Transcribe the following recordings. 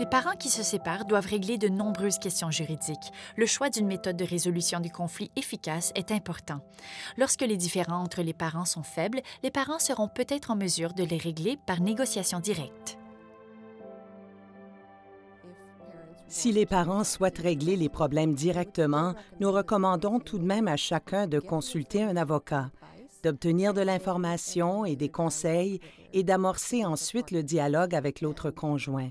Les parents qui se séparent doivent régler de nombreuses questions juridiques. Le choix d'une méthode de résolution du conflit efficace est important. Lorsque les différends entre les parents sont faibles, les parents seront peut-être en mesure de les régler par négociation directe. Si les parents souhaitent régler les problèmes directement, nous recommandons tout de même à chacun de consulter un avocat d'obtenir de l'information et des conseils et d'amorcer ensuite le dialogue avec l'autre conjoint.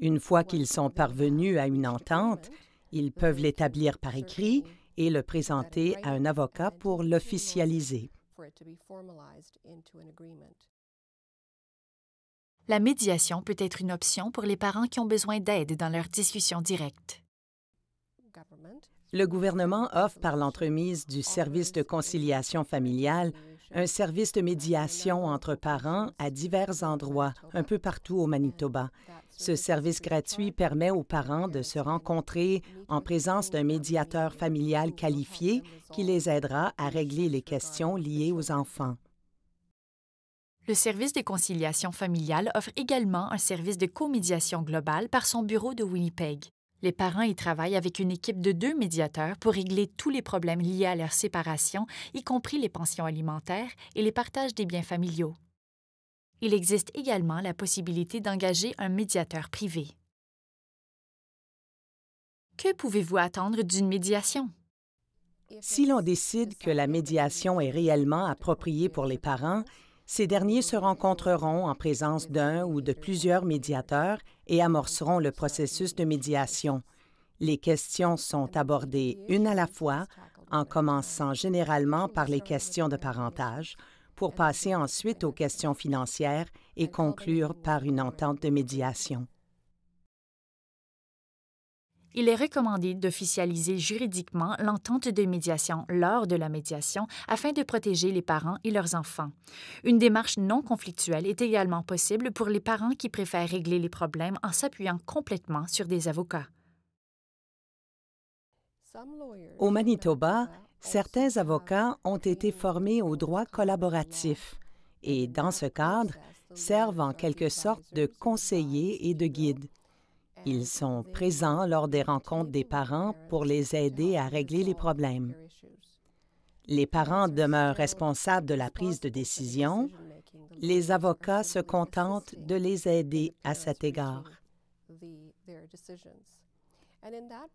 Une fois qu'ils sont parvenus à une entente, ils peuvent l'établir par écrit et le présenter à un avocat pour l'officialiser. La médiation peut être une option pour les parents qui ont besoin d'aide dans leur discussions directes. Le gouvernement offre par l'entremise du service de conciliation familiale un service de médiation entre parents à divers endroits, un peu partout au Manitoba. Ce service gratuit permet aux parents de se rencontrer en présence d'un médiateur familial qualifié qui les aidera à régler les questions liées aux enfants. Le service de conciliation familiale offre également un service de comédiation globale par son bureau de Winnipeg. Les parents y travaillent avec une équipe de deux médiateurs pour régler tous les problèmes liés à leur séparation, y compris les pensions alimentaires et les partages des biens familiaux. Il existe également la possibilité d'engager un médiateur privé. Que pouvez-vous attendre d'une médiation? Si l'on décide que la médiation est réellement appropriée pour les parents, ces derniers se rencontreront en présence d'un ou de plusieurs médiateurs et amorceront le processus de médiation. Les questions sont abordées une à la fois, en commençant généralement par les questions de parentage, pour passer ensuite aux questions financières et conclure par une entente de médiation il est recommandé d'officialiser juridiquement l'entente de médiation lors de la médiation afin de protéger les parents et leurs enfants. Une démarche non conflictuelle est également possible pour les parents qui préfèrent régler les problèmes en s'appuyant complètement sur des avocats. Au Manitoba, certains avocats ont été formés au droit collaboratif et, dans ce cadre, servent en quelque sorte de conseillers et de guides. Ils sont présents lors des rencontres des parents pour les aider à régler les problèmes. Les parents demeurent responsables de la prise de décision. Les avocats se contentent de les aider à cet égard.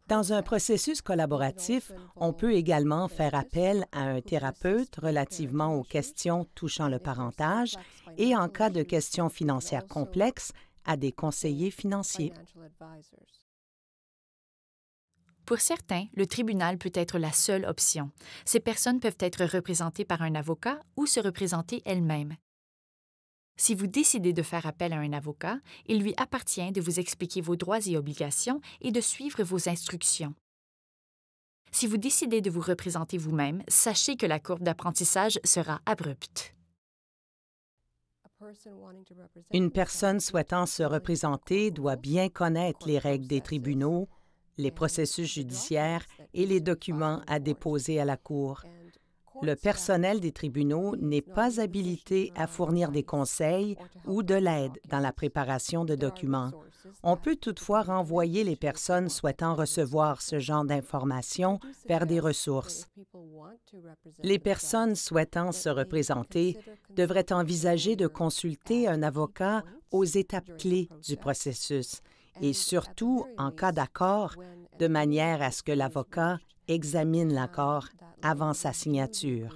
Dans un processus collaboratif, on peut également faire appel à un thérapeute relativement aux questions touchant le parentage et en cas de questions financières complexes, à des conseillers financiers. Pour certains, le tribunal peut être la seule option. Ces personnes peuvent être représentées par un avocat ou se représenter elles-mêmes. Si vous décidez de faire appel à un avocat, il lui appartient de vous expliquer vos droits et obligations et de suivre vos instructions. Si vous décidez de vous représenter vous-même, sachez que la courbe d'apprentissage sera abrupte. Une personne souhaitant se représenter doit bien connaître les règles des tribunaux, les processus judiciaires et les documents à déposer à la Cour. Le personnel des tribunaux n'est pas habilité à fournir des conseils ou de l'aide dans la préparation de documents. On peut toutefois renvoyer les personnes souhaitant recevoir ce genre d'informations vers des ressources. Les personnes souhaitant se représenter devraient envisager de consulter un avocat aux étapes clés du processus et surtout, en cas d'accord, de manière à ce que l'avocat examine um, l'accord avant sa signature.